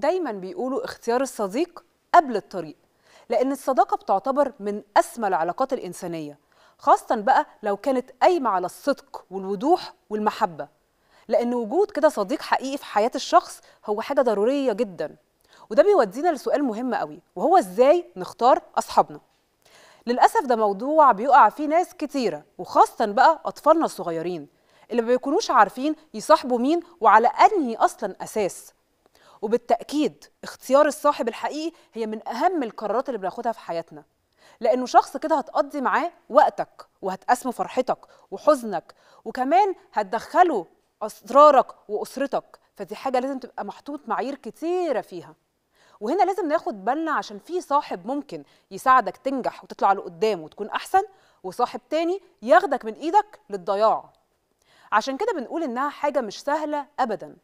دايما بيقولوا اختيار الصديق قبل الطريق لأن الصداقة بتعتبر من أسمى العلاقات الإنسانية خاصة بقى لو كانت قايمة على الصدق والوضوح والمحبة لأن وجود كده صديق حقيقي في حياة الشخص هو حاجة ضرورية جدا وده بيودينا لسؤال مهم قوي وهو إزاي نختار أصحابنا للأسف ده موضوع بيقع فيه ناس كتيرة وخاصة بقى أطفالنا الصغيرين اللي ما بيكونوش عارفين يصاحبوا مين وعلى أنهي أصلا أساس وبالتاكيد اختيار الصاحب الحقيقي هي من اهم القرارات اللي بناخدها في حياتنا لانه شخص كده هتقضي معاه وقتك وهتقسمه فرحتك وحزنك وكمان هتدخله اسرارك واسرتك فدي حاجه لازم تبقى محطوط معايير كتيره فيها وهنا لازم ناخد بالنا عشان في صاحب ممكن يساعدك تنجح وتطلع لقدام وتكون احسن وصاحب تاني ياخدك من ايدك للضياع عشان كده بنقول انها حاجه مش سهله ابدا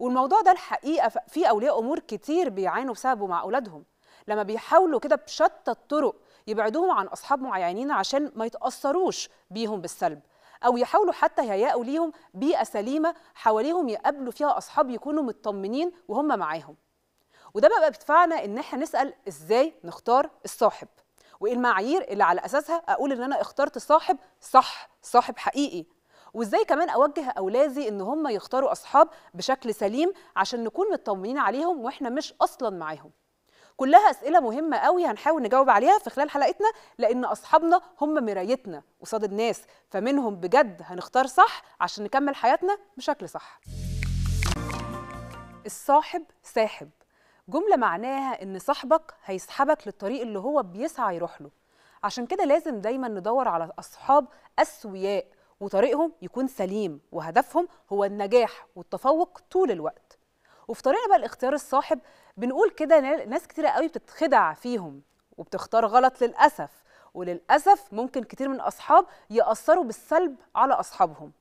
والموضوع ده الحقيقه في اولياء امور كتير بيعانوا بسببه مع اولادهم لما بيحاولوا كده بشتى الطرق يبعدوهم عن اصحاب معينين عشان ما يتاثروش بيهم بالسلب او يحاولوا حتى يهيئوا ليهم بيئه سليمه حواليهم يقابلوا فيها اصحاب يكونوا مطمنين وهم معاهم وده بقى بيدفعنا ان احنا نسال ازاي نختار الصاحب وايه المعايير اللي على اساسها اقول ان انا اخترت صاحب صح صاحب حقيقي وازاي كمان اوجه اولادي ان هم يختاروا اصحاب بشكل سليم عشان نكون مطمنين عليهم واحنا مش اصلا معاهم كلها اسئله مهمه قوي هنحاول نجاوب عليها في خلال حلقتنا لان اصحابنا هم مرايتنا قصاد الناس فمنهم بجد هنختار صح عشان نكمل حياتنا بشكل صح الصاحب ساحب جمله معناها ان صاحبك هيسحبك للطريق اللي هو بيسعى يروح له عشان كده لازم دايما ندور على اصحاب اسوياء وطريقهم يكون سليم وهدفهم هو النجاح والتفوق طول الوقت وفي طريقنا بقى الاختيار الصاحب بنقول كده ناس كتيرة قوي بتتخدع فيهم وبتختار غلط للأسف وللأسف ممكن كتير من أصحاب يأثروا بالسلب على أصحابهم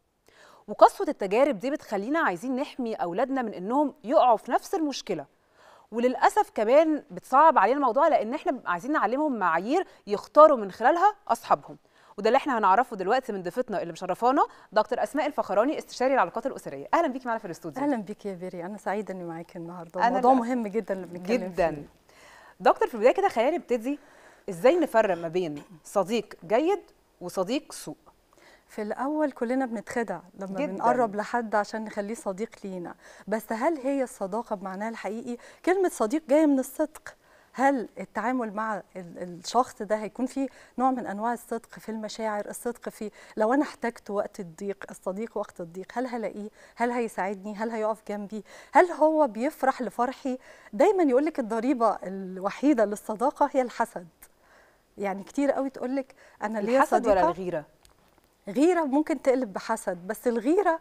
وقسوة التجارب دي بتخلينا عايزين نحمي أولادنا من إنهم يقعوا في نفس المشكلة وللأسف كمان بتصعب علينا الموضوع لأن إحنا عايزين نعلمهم معايير يختاروا من خلالها أصحابهم وده اللي احنا هنعرفه دلوقتي من ضيفتنا اللي مشرفانا دكتور اسماء الفخراني استشاري العلاقات الاسريه اهلا بيكي معانا في الاستوديو اهلا بيكي يا بيري انا سعيده اني معاكي النهارده الموضوع مهم جدا اللي بنتكلم جدا فيه. دكتور في البدايه كده خلينا نبتدي ازاي نفرق ما بين صديق جيد وصديق سوء في الاول كلنا بنتخدع لما جداً. بنقرب لحد عشان نخليه صديق لينا بس هل هي الصداقه بمعناها الحقيقي كلمه صديق جايه من الصدق هل التعامل مع الشخص ده هيكون في نوع من انواع الصدق في المشاعر الصدق في لو انا احتجت وقت الضيق الصديق وقت الضيق هل هلاقيه هل هيساعدني هل هيقف جنبي هل هو بيفرح لفرحي دايما يقول لك الضريبه الوحيده للصداقه هي الحسد يعني كتير قوي تقول لك انا ليا صديقه الحسد ولا الغيره غيره ممكن تقلب بحسد بس الغيره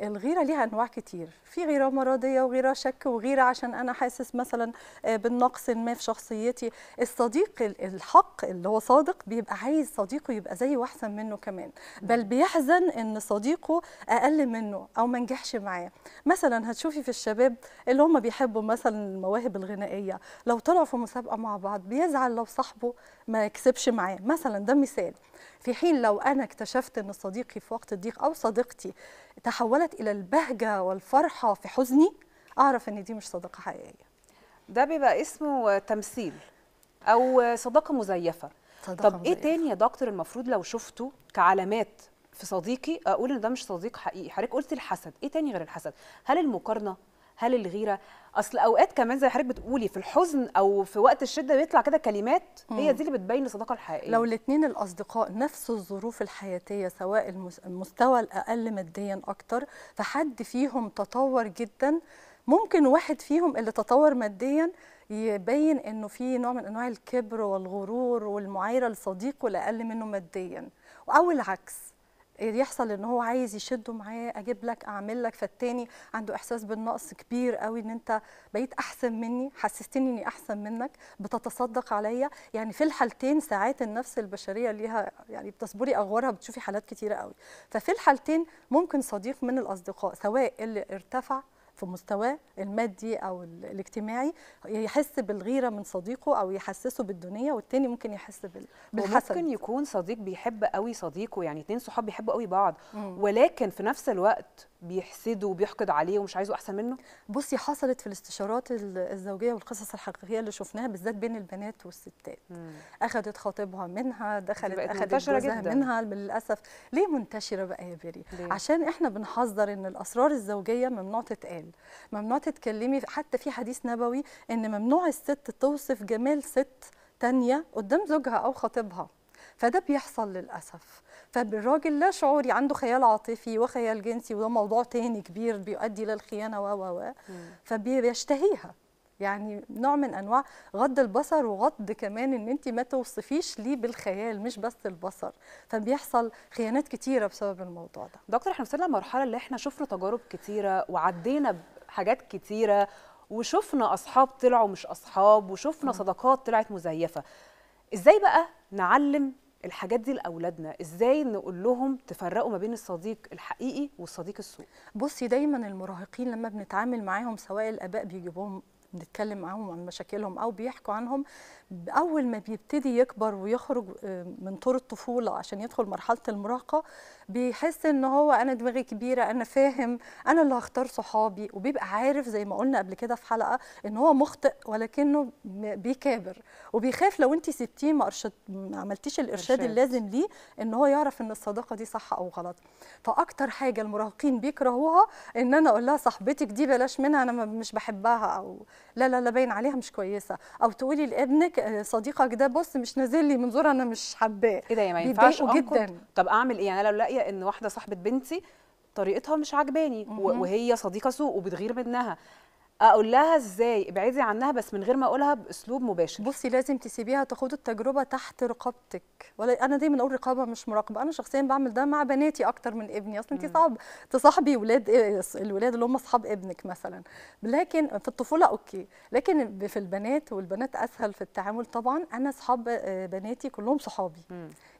الغيره لها انواع كتير في غيره مرضيه وغيره شك وغيره عشان انا حاسس مثلا آه، بالنقص ما في شخصيتي الصديق الحق اللي هو صادق بيبقى عايز صديقه يبقى زيه واحسن منه كمان بل بيحزن ان صديقه اقل منه او ما نجحش معاه مثلا هتشوفي في الشباب اللي هم بيحبوا مثلا المواهب الغنائيه لو طلعوا في مسابقه مع بعض بيزعل لو صاحبه ما كسبش معاه مثلا ده مثال في حين لو أنا اكتشفت أن صديقي في وقت الضيق أو صديقتي تحولت إلى البهجة والفرحة في حزني أعرف أن دي مش صداقة حقيقية ده بيبقى اسمه تمثيل أو صداقة مزيفة صداقة طب إيه مزيفة. إيه تاني يا دكتور المفروض لو شفته كعلامات في صديقي أقول إن ده مش صديق حقيقي حضرتك قلت الحسد إيه تاني غير الحسد هل المقارنة هل الغيرة اصل اوقات كمان زي حضرتك بتقولي في الحزن او في وقت الشده بيطلع كده كلمات هي دي اللي بتبين الصداقه الحقيقيه لو الاثنين الاصدقاء نفس الظروف الحياتيه سواء المستوى الاقل ماديا اكتر فحد فيهم تطور جدا ممكن واحد فيهم اللي تطور ماديا يبين انه في نوع من انواع الكبر والغرور والمعايره لصديقه الاقل منه ماديا او العكس يحصل ان هو عايز يشده معاه اجيب لك اعمل لك فالتاني عنده احساس بالنقص كبير قوي ان انت بقيت احسن مني حسستني اني احسن منك بتتصدق عليا يعني في الحالتين ساعات النفس البشريه ليها يعني بتصبري اغوارها بتشوفي حالات كتيره قوي ففي الحالتين ممكن صديق من الاصدقاء سواء اللي ارتفع في مستواه المادي او الاجتماعي يحس بالغيره من صديقه او يحسسه بالدنيا والتاني ممكن يحس بالحسد ممكن يكون صديق بيحب قوي صديقه يعني اتنين صحاب بيحبوا قوي بعض ولكن في نفس الوقت بيحسده وبيحقد عليه ومش عايزه احسن منه بصي حصلت في الاستشارات الزوجيه والقصص الحقيقيه اللي شفناها بالذات بين البنات والستات اخذت خطيبها منها دخلت اخذت جدا. منها للاسف ليه منتشره بقى يا بيري ليه؟ عشان احنا بنحذر ان الاسرار الزوجيه ممنوع تتقال ممنوع تتكلمي حتى في حديث نبوي ان ممنوع الست توصف جمال ست تانية قدام زوجها او خطيبها فده بيحصل للاسف فالراجل لا شعوري عنده خيال عاطفي وخيال جنسي وده موضوع تاني كبير بيؤدي للخيانه و و و فبيشتهيها يعني نوع من انواع غض البصر وغض كمان ان انت ما توصفيش ليه بالخيال مش بس البصر فبيحصل خيانات كتيره بسبب الموضوع ده دكتور احنا وصلنا لمرحله اللي احنا شفنا تجارب كتيره وعدينا بحاجات كتيره وشفنا اصحاب طلعوا مش اصحاب وشفنا صداقات طلعت مزيفه ازاي بقى نعلم الحاجات دي لاولادنا ازاي نقول لهم تفرقوا ما بين الصديق الحقيقي والصديق السوء بصي دايما المراهقين لما بنتعامل معاهم سواء الاباء بيجيبوهم بنتكلم معاهم عن مشاكلهم او بيحكوا عنهم اول ما بيبتدي يكبر ويخرج آه، من طور الطفوله عشان يدخل مرحله المراهقه بيحس ان هو انا دماغي كبيره انا فاهم انا اللي هختار صحابي وبيبقى عارف زي ما قلنا قبل كده في حلقه ان هو مخطئ ولكنه بيكابر وبيخاف لو انت سبتيه ما أرشد ما عملتيش الارشاد أرشد. اللازم ليه ان هو يعرف ان الصداقه دي صح او غلط فاكتر حاجه المراهقين بيكرهوها ان انا اقول لها صاحبتك دي بلاش منها انا مش بحبها او لا لا لا باين عليها مش كويسه او تقولي لابنك آه، صديقك ده بص مش نازل لي منظور انا مش حباه ايه ده يا ما ينفعش جدا طب اعمل ايه يعني لو لا لاقيه ان واحده صاحبه بنتي طريقتها مش عجباني وهي صديقه سوء وبتغير منها اقول لها ازاي ابعدي عنها بس من غير ما اقولها باسلوب مباشر بصي لازم تسيبيها تاخد التجربه تحت رقابتك ولا انا دايما اقول رقابه مش مراقبه انا شخصيا بعمل ده مع بناتي اكتر من ابني اصل انت صعب تصاحبي ولاد الولاد اللي هم اصحاب ابنك مثلا لكن في الطفوله اوكي لكن في البنات والبنات اسهل في التعامل طبعا انا اصحاب آه، بناتي كلهم صحابي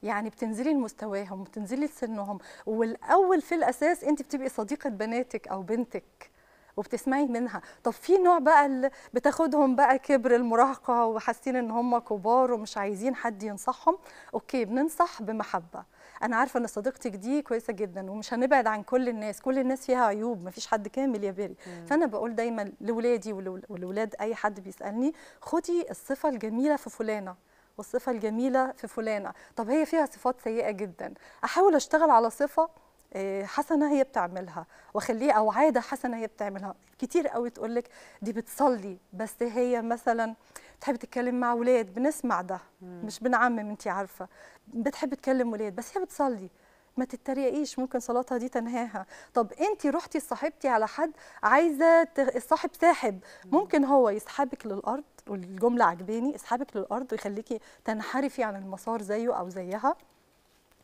يعني بتنزلي لمستواهم بتنزلي لسنهم والاول في الاساس انت بتبقي صديقه بناتك او بنتك وبتسمعي منها طب في نوع بقى اللي بتاخدهم بقى كبر المراهقه وحاسين ان هم كبار ومش عايزين حد ينصحهم اوكي بننصح بمحبه انا عارفه ان صديقتك دي كويسه جدا ومش هنبعد عن كل الناس كل الناس فيها عيوب مفيش حد كامل يا بيري فانا بقول دايما لاولادي ولاولاد اي حد بيسالني خدي الصفه الجميله في فلانه والصفه الجميله في فلانه طب هي فيها صفات سيئه جدا احاول اشتغل على صفه آه، حسنه هي بتعملها واخليه او عاده حسنه هي بتعملها كتير قوي تقول لك دي بتصلي بس هي مثلا بتحب تتكلم مع اولاد بنسمع ده مش بنعمم انت عارفه بتحب تكلم اولاد بس هي بتصلي ما تتريقيش ممكن صلاتها دي تنهاها طب انت رحتي صاحبتي على حد عايزه الصاحب ساحب ممكن هو يسحبك للارض والجمله عجباني يسحبك للارض ويخليكي تنحرفي عن المسار زيه او زيها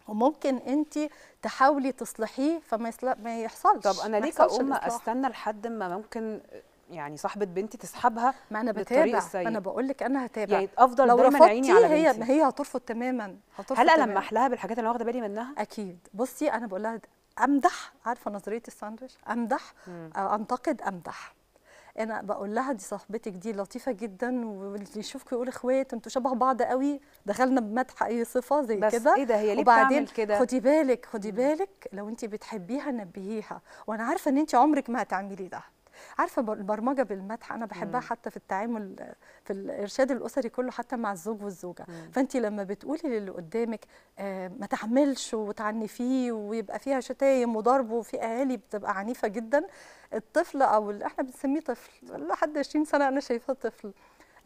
وممكن انت تحاولي تصلحيه فما ما يحصلش طب انا ليه كأم استنى لحد ما ممكن يعني صاحبه بنتي تسحبها ما انا بتابع انا بقول لك انا هتابع يعني افضل لو دايما عيني على هي ما هي هترفض تماما هترفض هل لما لها بالحاجات اللي واخده بالي منها اكيد بصي انا بقول لها امدح عارفه نظريه الساندويتش امدح مم. انتقد امدح انا بقول لها دي صاحبتك دي لطيفه جدا واللي يشوفكم يقول اخوات انتوا شبه بعض قوي دخلنا بمدح اي صفه زي كده بس ايه ده هي ليه وبعدين كده خدي بالك خدي بالك لو انت بتحبيها نبهيها وانا عارفه ان انت عمرك ما هتعملي ده عارفه البرمجه بالمدح انا بحبها حتى في التعامل في الارشاد الاسري كله حتى مع الزوج والزوجه فانت لما بتقولي للي قدامك آه، ما تعملش وتعنفيه ويبقى فيها شتايم وضرب وفي اهالي بتبقى عنيفه جدا الطفل او اللي احنا بنسميه طفل لحد 20 سنه انا شايفاه طفل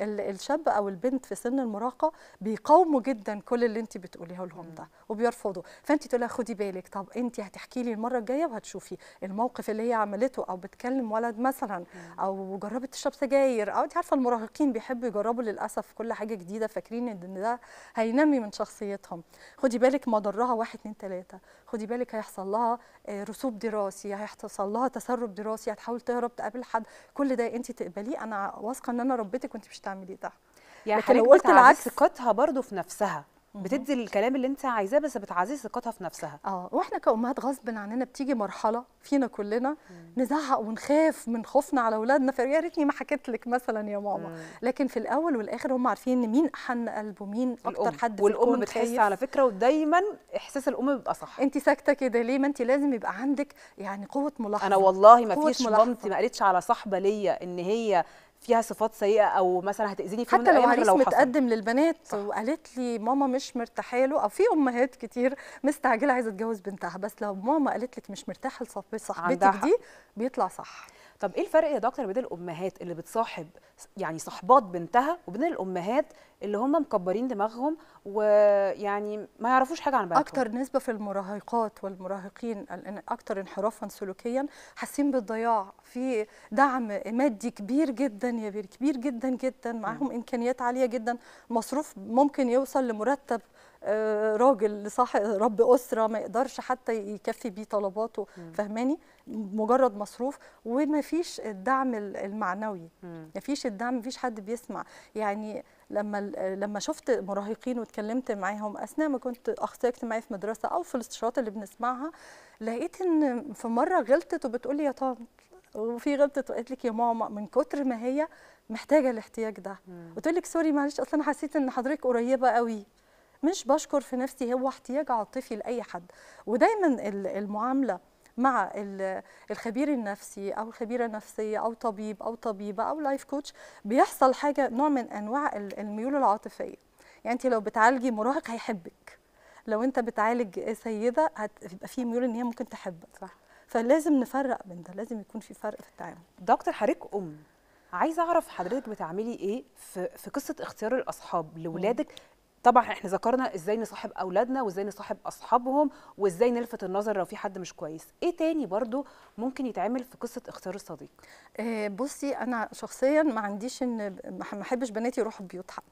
الشاب او البنت في سن المراهقه بيقاوموا جدا كل اللي انت بتقوليه لهم ده وبيرفضوا فانت تقولي خدي بالك طب انت هتحكي لي المره الجايه وهتشوفي الموقف اللي هي عملته او بتكلم ولد مثلا او جربت تشرب سجاير او انت عارفه المراهقين بيحبوا يجربوا للاسف كل حاجه جديده فاكرين ان ده هينمي من شخصيتهم خدي بالك مضرها واحد اتنين تلاته خدي بالك هيحصل لها آه، رسوب دراسي هيحصل لها تسرب دراسي هتحاول تهرب تقابل حد كل ده انت تقبليه انا واثقه ان انا ربيتك وانت مش تعملي ده يعني لكن لو قلت العكس ثقتها برضو في نفسها بتدي الكلام اللي انت عايزاه بس بتعزز ثقتها في نفسها اه واحنا كامهات غصب عننا بتيجي مرحله فينا كلنا نزعق ونخاف من خوفنا على اولادنا فيا ريتني ما حكيت لك مثلا يا ماما مم. لكن في الاول والاخر هم عارفين ان مين احن قلبه مين اكتر حد والام بتحس على فكره ودايما احساس الام بيبقى صح انت ساكته كده ليه ما انت لازم يبقى عندك يعني قوه ملاحظه انا والله ما فيش مامتي ما قالتش على صاحبه ليا ان هي فيها صفات سيئه او مثلا هتاذيني في حتى لو عريس لو متقدم للبنات صح. وقالت لي ماما مش مرتاحه له او في امهات كتير مستعجله عايزه تتجوز بنتها بس لو ماما قالت لك مش مرتاحه لصاحبتك دي بيطلع صح طب ايه الفرق يا دكتور بين الامهات اللي بتصاحب يعني صاحبات بنتها وبين الامهات اللي هم مكبرين دماغهم ويعني ما يعرفوش حاجه عن بنتهم اكتر نسبه في المراهقات والمراهقين اكتر انحرافا سلوكيا حاسين بالضياع في دعم مادي كبير جدا يا بير كبير جدا جدا معاهم امكانيات عاليه جدا مصروف ممكن يوصل لمرتب آه، راجل صاحب رب اسره ما يقدرش حتى يكفي بيه طلباته فهماني مجرد مصروف وما فيش الدعم المعنوي ما فيش الدعم ما فيش حد بيسمع يعني لما لما شفت مراهقين واتكلمت معاهم اثناء ما كنت اخصائيه اجتماعيه في مدرسه او في الاستشارات اللي بنسمعها لقيت ان في مره غلطت وبتقول لي يا طه وفي غلطت وقالت لك يا ماما من كتر ما هي محتاجه الاحتياج ده قلت لك سوري معلش اصلا حسيت ان حضرتك قريبه قوي مش بشكر في نفسي هو احتياج عاطفي لاي حد ودايما المعامله مع الخبير النفسي او الخبيره النفسيه او طبيب او طبيبه او لايف كوتش بيحصل حاجه نوع من انواع الميول العاطفيه يعني انت لو بتعالجي مراهق هيحبك لو انت بتعالج سيده هتبقى في ميول ان هي ممكن تحبك صح فلازم نفرق بين ده لازم يكون في فرق في التعامل دكتور حضرتك ام عايزه اعرف حضرتك بتعملي ايه في في قصه اختيار الاصحاب لولادك طبعا احنا ذكرنا ازاي نصاحب اولادنا وازاي نصاحب اصحابهم وازاي نلفت النظر لو في حد مش كويس ايه تاني برضو ممكن يتعمل في قصه اختيار الصديق إيه بصي انا شخصيا ما عنديش ان ما احبش بناتي يروحوا بيوت حد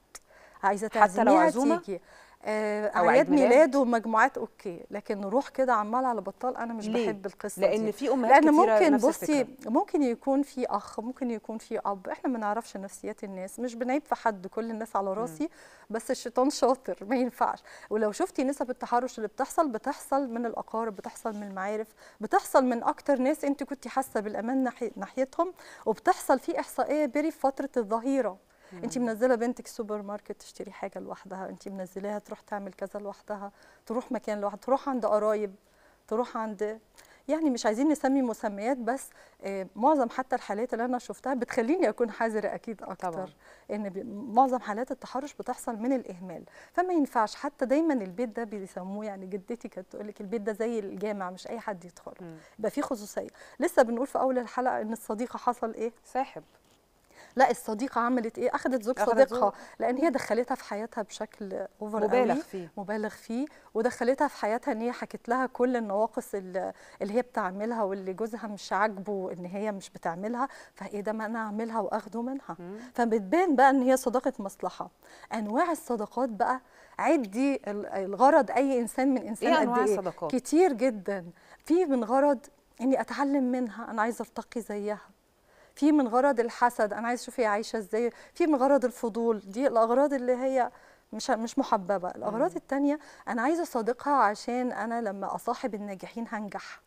عايزه تعزميها تيجي آه، اعياد ميلاد ومجموعات اوكي لكن نروح كده عمال على بطال انا مش ليه؟ بحب القصه لان دي. في امهات لان ممكن بصي ممكن يكون في اخ ممكن يكون في اب احنا ما نعرفش نفسيات الناس مش بنعيب في حد كل الناس على راسي م. بس الشيطان شاطر ما ينفعش ولو شفتي نسب التحرش اللي بتحصل بتحصل من الاقارب بتحصل من المعارف بتحصل من اكتر ناس انت كنت حاسه بالامان ناحيتهم وبتحصل في احصائيه بري في فتره الظهيره انت منزله بنتك سوبر ماركت تشتري حاجه لوحدها انت منزلاها تروح تعمل كذا لوحدها تروح مكان لوحدها تروح عند قرايب تروح عند يعني مش عايزين نسمي مسميات بس آه، معظم حتى الحالات اللي انا شفتها بتخليني اكون حذره اكيد اكتر طبعا. ان معظم حالات التحرش بتحصل من الاهمال فما ينفعش حتى دايما البيت ده بيسموه يعني جدتي كانت تقول لك البيت ده زي الجامع مش اي حد يدخله يبقى فيه خصوصيه لسه بنقول في اول الحلقه ان الصديقه حصل ايه ساحب لا الصديقه عملت ايه اخذت زوج صديقها لان هي دخلتها في حياتها بشكل اوفر مبالغ قوي. فيه مبالغ فيه ودخلتها في حياتها ان هي حكت لها كل النواقص اللي هي بتعملها واللي جوزها مش عاجبه ان هي مش بتعملها فايه ده ما انا اعملها واخده منها فبتبان بقى ان هي صداقه مصلحه انواع الصداقات بقى عدي الغرض اي انسان من انسان إيه قد ايه الصداقات؟ كتير جدا في من غرض اني اتعلم منها انا عايزه ارتقي زيها في من غرض الحسد انا عايز اشوف هي عايشه ازاي في من غرض الفضول دي الاغراض اللي هي مش مش محببه الاغراض الثانيه انا عايزه اصادقها عشان انا لما اصاحب الناجحين هنجح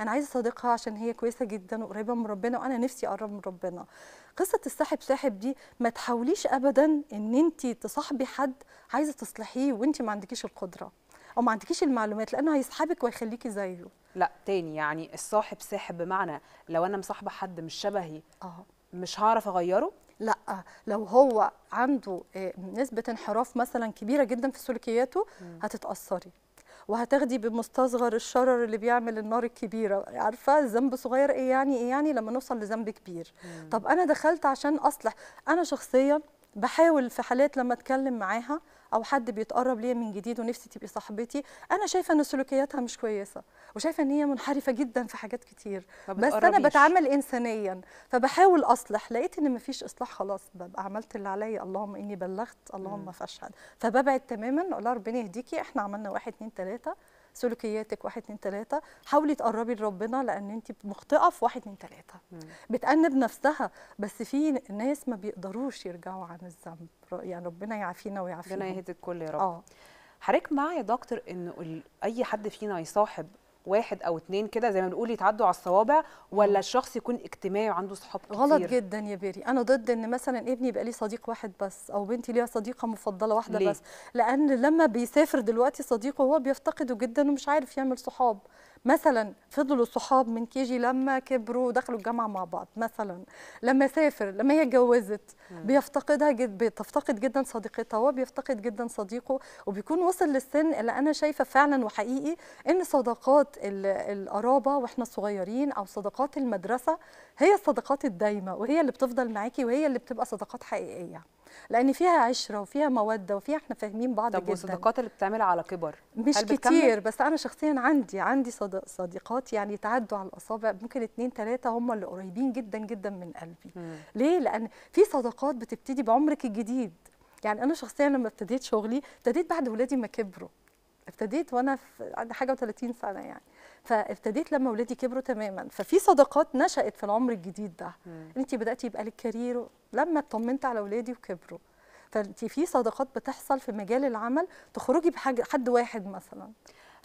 انا عايزه اصادقها عشان هي كويسه جدا وقريبه من ربنا وانا نفسي اقرب من ربنا قصه الساحب ساحب دي ما تحاوليش ابدا ان انت تصاحبي حد عايزه تصلحيه وانت ما عندكيش القدره او ما عندكيش المعلومات لانه هيسحبك ويخليكي زيه لا تاني يعني الصاحب ساحب بمعنى لو انا مصاحبه حد مش شبهي اه مش هعرف اغيره لا لو هو عنده آه، نسبه انحراف مثلا كبيره جدا في سلوكياته هتتاثري وهتاخدي بمستصغر الشرر اللي بيعمل النار الكبيره عارفه الذنب صغير ايه يعني ايه يعني لما نوصل لذنب كبير مم. طب انا دخلت عشان اصلح انا شخصيا بحاول في حالات لما اتكلم معاها او حد بيتقرب ليا من جديد ونفسي تبقي صاحبتي انا شايفه ان سلوكياتها مش كويسه وشايفه ان هي منحرفه جدا في حاجات كتير بس انا بتعامل انسانيا فبحاول اصلح لقيت ان مفيش اصلاح خلاص ببقى عملت اللي عليا اللهم اني بلغت اللهم فاشهد فببعد تماما اقول ربنا يهديكي احنا عملنا واحد اتنين تلاته سلوكياتك واحد اتنين تلاته حاولي تقربي لربنا لان انت مخطئه في واحد اتنين تلاته بتأنب نفسها بس في ناس ما بيقدروش يرجعوا عن الذنب يعني ربنا يعافينا ويعافينا ربنا يهدي الكل يا رب اه حضرتك معايا يا دكتور انه اي حد فينا يصاحب واحد او اتنين كده زي ما بنقول يتعدوا على الصوابع ولا الشخص يكون اجتماعي وعنده صحاب كتير غلط جدا يا بيري انا ضد ان مثلا ابني يبقى ليه صديق واحد بس او بنتي ليها صديقه مفضله واحده ليه؟ بس لان لما بيسافر دلوقتي صديقه هو بيفتقده جدا ومش عارف يعمل صحاب مثلا فضلوا صحاب من كيجي لما كبروا دخلوا الجامعه مع بعض مثلا لما سافر لما هي اتجوزت بيفتقدها جد بتفتقد جدا صديقتها وبيفتقد جدا صديقه وبيكون وصل للسن اللي انا شايفه فعلا وحقيقي ان صداقات القرابه واحنا صغيرين او صداقات المدرسه هي الصداقات الدايمه وهي اللي بتفضل معاكي وهي اللي بتبقى صداقات حقيقيه لان فيها عشره وفيها موده وفيها احنا فاهمين بعض طب جدا طب والصداقات اللي بتعملها على كبر مش كتير بس انا شخصيا عندي عندي صديق صديقات يعني تعدوا على الاصابع ممكن اتنين تلاته هم اللي قريبين جدا جدا من قلبي مم. ليه لان في صداقات بتبتدي بعمرك الجديد يعني انا شخصيا لما ابتديت شغلي ابتديت بعد ولادي ما كبروا ابتديت وانا في حاجه و30 سنه يعني فابتديت لما ولادي كبروا تماما ففي صداقات نشأت في العمر الجديد ده انت بدأتي يبقى لك كارير لما اطمنت على ولادي وكبروا فانت في صداقات بتحصل في مجال العمل تخرجي بحاجه حد واحد مثلا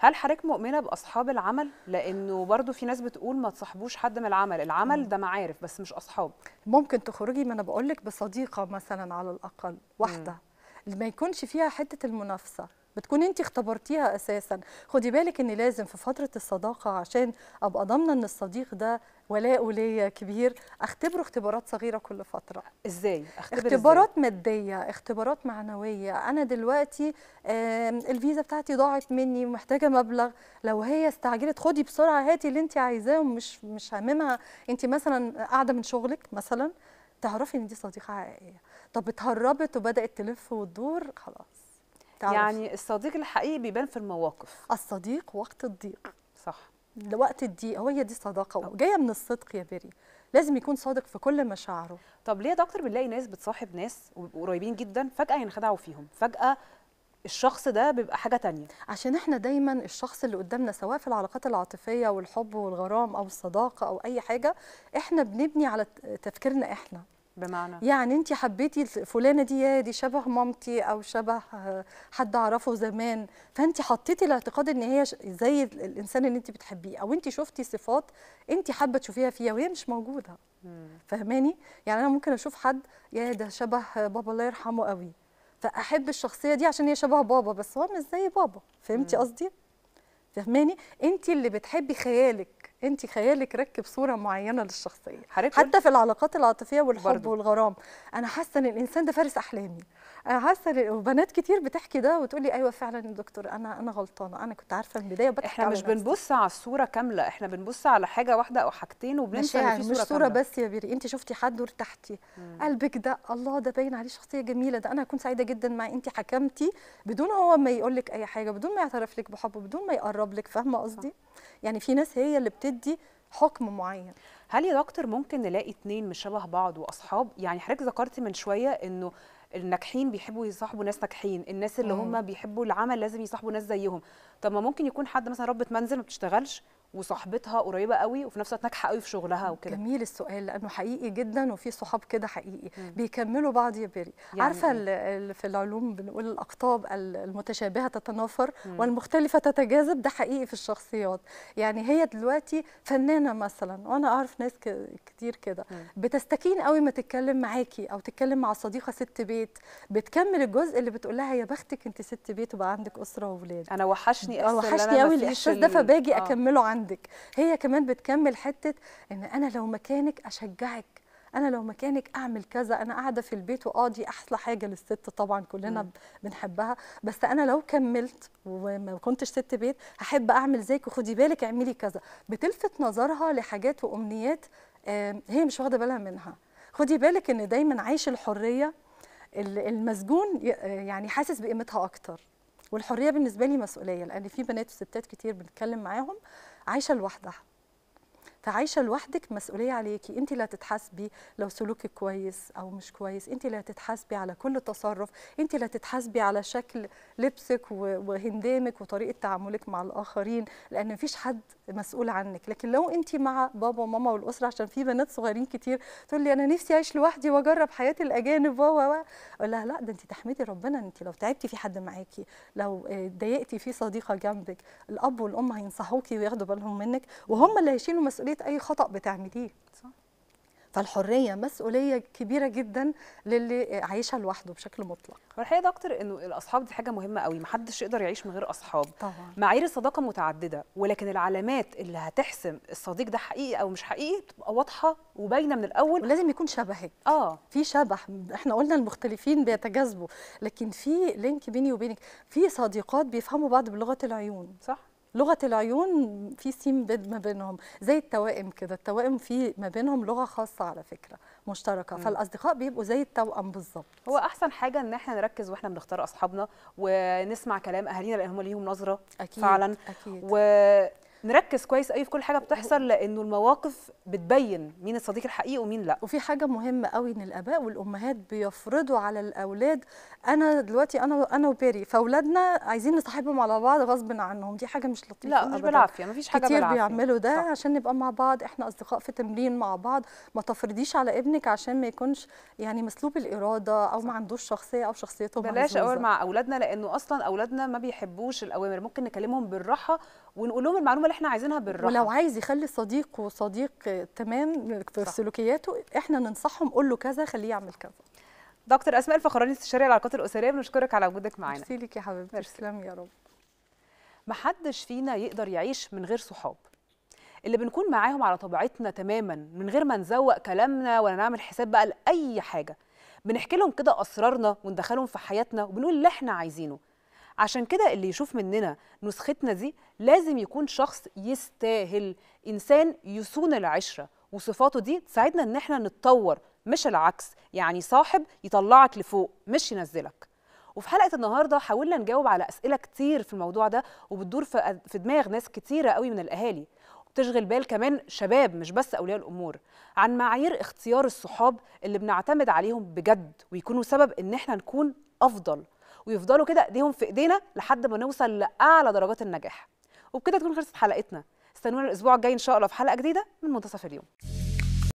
هل حضرتك مؤمنه باصحاب العمل لانه برضو في ناس بتقول ما تصاحبوش حد من العمل العمل ده معارف بس مش اصحاب ممكن تخرجي ما انا بقول لك بصديقه مثلا على الاقل واحده ما يكونش فيها حته المنافسه بتكون انت اختبرتيها اساسا خدي بالك ان لازم في فتره الصداقه عشان ابقى ضامنه ان الصديق ده ولاء ليا كبير اختبره اختبارات صغيره كل فتره ازاي أختبر اختبارات إزاي؟ ماديه اختبارات معنويه انا دلوقتي الفيزا بتاعتي ضاعت مني ومحتاجه مبلغ لو هي استعجلت خدي بسرعه هاتي اللي انت عايزاه ومش مش هاممها انت مثلا قاعده من شغلك مثلا تعرفي ان دي صديقه حقيقيه طب اتهربت وبدات تلف وتدور خلاص تعرف. يعني الصديق الحقيقي بيبان في المواقف الصديق وقت الضيق صح لوقت الضيق هو هي دي الصداقه وجايه من الصدق يا بيري لازم يكون صادق في كل مشاعره طب ليه يا دكتور بنلاقي ناس بتصاحب ناس وقريبين جدا فجاه ينخدعوا فيهم فجاه الشخص ده بيبقى حاجه تانية عشان احنا دايما الشخص اللي قدامنا سواء في العلاقات العاطفيه والحب والغرام او الصداقه او اي حاجه احنا بنبني على تفكيرنا احنا بمعنى يعني انت حبيتي فلانه دي دي شبه مامتي او شبه حد اعرفه زمان فانت حطيتي الاعتقاد ان هي زي الانسان اللي انت بتحبيه او انت شفتي صفات انت حابه تشوفيها فيها وهي مش موجوده فهماني يعني انا ممكن اشوف حد يا ده شبه بابا الله يرحمه قوي فاحب الشخصيه دي عشان هي شبه بابا بس هو مش زي بابا فهمتي قصدي فهماني انت اللي بتحبي خيالك انت خيالك ركب صوره معينه للشخصيه حتى في العلاقات العاطفيه والحب برضو. والغرام انا حاسه ان الانسان ده فارس احلامي انا حاسه وبنات كتير بتحكي ده وتقول لي ايوه فعلا يا دكتور انا انا غلطانه انا كنت عارفه من البدايه وبضحك احنا مش بنبص على الصوره كامله احنا بنبص على حاجه واحده او حاجتين وبننسى ان في صوره مش صوره كاملة. بس يا بيري انت شفتي حد وارتحتي قلبك ده الله ده باين عليه شخصيه جميله ده انا هكون سعيده جدا مع انت حكمتي بدون هو ما يقول لك اي حاجه بدون ما يعترف لك بحبه بدون ما يقرب لك فاهمه قصدي يعني في ناس هي اللي بت تدي حكم معين هل يا دكتور ممكن نلاقي اتنين مش شبه بعض واصحاب يعني حضرتك ذكرت من شويه انه الناجحين بيحبوا يصاحبوا ناس ناجحين الناس اللي هم بيحبوا العمل لازم يصاحبوا ناس زيهم طب ما ممكن يكون حد مثلا ربة منزل ما بتشتغلش وصاحبتها قريبه قوي وفي نفس الوقت ناجحه قوي في شغلها وكده جميل السؤال لانه حقيقي جدا وفي صحاب كده حقيقي مم. بيكملوا بعض يا بيري يعني عارفه إيه؟ في العلوم بنقول الاقطاب المتشابهه تتنافر مم. والمختلفه تتجاذب ده حقيقي في الشخصيات يعني هي دلوقتي فنانه مثلا وانا اعرف ناس كتير كده بتستكين قوي ما تتكلم معاكي او تتكلم مع صديقه ست بيت بتكمل الجزء اللي بتقول لها يا بختك انت ست بيت وبقى عندك اسره واولاد انا وحشني آه، وحشني قوي الاحساس ده فباجي آه. اكمله عندك هي كمان بتكمل حته ان انا لو مكانك اشجعك انا لو مكانك اعمل كذا انا قاعده في البيت واه احلى حاجه للست طبعا كلنا م. بنحبها بس انا لو كملت وما كنتش ست بيت هحب اعمل زيك وخدي بالك اعملي كذا بتلفت نظرها لحاجات وامنيات هي مش واخده بالها منها خدي بالك ان دايما عايش الحريه المسجون يعني حاسس بقيمتها اكتر والحريه بالنسبه لي مسؤوليه لان في بنات وستات كتير بنتكلم معاهم عايشه لوحدها فعايشه لوحدك مسؤوليه عليكي انت اللي هتتحاسبي لو سلوكك كويس او مش كويس انت اللي هتتحاسبي على كل تصرف انت اللي هتتحاسبي على شكل لبسك وهندامك وطريقه تعاملك مع الاخرين لان مفيش حد مسؤول عنك لكن لو انت مع بابا وماما والاسره عشان في بنات صغيرين كتير تقول لي انا نفسي اعيش لوحدي واجرب حياه الاجانب و اقول لها لا ده انت تحمدي ربنا انت لو تعبتي في حد معاكي لو اتضايقتي آه، في صديقه جنبك الاب والام هينصحوكي وياخدوا بالهم منك وهم اللي هيشيلوا مسؤوليه اي خطا بتعمليه فالحريه مسؤوليه كبيره جدا للي عايشها لوحده بشكل مطلق والحقيقه دكتور انه الاصحاب دي حاجه مهمه قوي محدش يقدر يعيش من غير اصحاب طبعا معايير الصداقه متعدده ولكن العلامات اللي هتحسم الصديق ده حقيقي او مش حقيقي تبقى واضحه وباينه من الاول ولازم يكون شبهك اه في شبه احنا قلنا المختلفين بيتجاذبوا لكن في لينك بيني وبينك في صديقات بيفهموا بعض بلغه العيون صح لغه العيون في سيم بيد ما بينهم زي التوائم كده التوائم في ما بينهم لغه خاصه على فكره مشتركه م. فالاصدقاء بيبقوا زي التوأم بالظبط هو احسن حاجه ان احنا نركز واحنا بنختار اصحابنا ونسمع كلام اهالينا لان هم ليهم نظره أكيد فعلا أكيد. و نركز كويس قوي في كل حاجه بتحصل لانه المواقف بتبين مين الصديق الحقيقي ومين لا وفي حاجه مهمه قوي ان الاباء والامهات بيفرضوا على الاولاد انا دلوقتي انا انا وبيري فاولادنا عايزين نصاحبهم على بعض غصب عنهم دي حاجه مش لطيفه لا مش بالعافيه مفيش حاجه كتير بالعافيه كتير بيعملوا ده صح. عشان نبقى مع بعض احنا اصدقاء في تمرين مع بعض ما تفرضيش على ابنك عشان ما يكونش يعني مسلوب الاراده او ما عندوش شخصيه او شخصيته بلاش اوامر مع اولادنا لانه اصلا اولادنا ما بيحبوش الاوامر ممكن نكلمهم بالراحه ونقول لهم المعلومه اللي احنا عايزينها بالراحه ولو عايز يخلي صديق وصديق تمام في سلوكياته احنا ننصحهم قول له كذا خليه يعمل كذا دكتور اسماء الفخراني استشاري العلاقات الاسريه بنشكرك على وجودك معانا ميرسي لك يا حبيبتي تسلم يا رب محدش فينا يقدر يعيش من غير صحاب اللي بنكون معاهم على طبيعتنا تماما من غير ما نزوق كلامنا ولا نعمل حساب بقى لاي حاجه بنحكي لهم كده اسرارنا وندخلهم في حياتنا وبنقول اللي احنا عايزينه عشان كده اللي يشوف مننا نسختنا دي لازم يكون شخص يستاهل انسان يصون العشره وصفاته دي تساعدنا ان احنا نتطور مش العكس يعني صاحب يطلعك لفوق مش ينزلك وفي حلقه النهارده حاولنا نجاوب على اسئله كتير في الموضوع ده وبتدور في دماغ ناس كتيره قوي من الاهالي وبتشغل بال كمان شباب مش بس اولياء الامور عن معايير اختيار الصحاب اللي بنعتمد عليهم بجد ويكونوا سبب ان احنا نكون افضل ويفضلوا كده ايديهم في ايدينا لحد ما نوصل لاعلى درجات النجاح وبكده تكون خلصت حلقتنا استنونا الاسبوع الجاي ان شاء الله في حلقه جديده من منتصف اليوم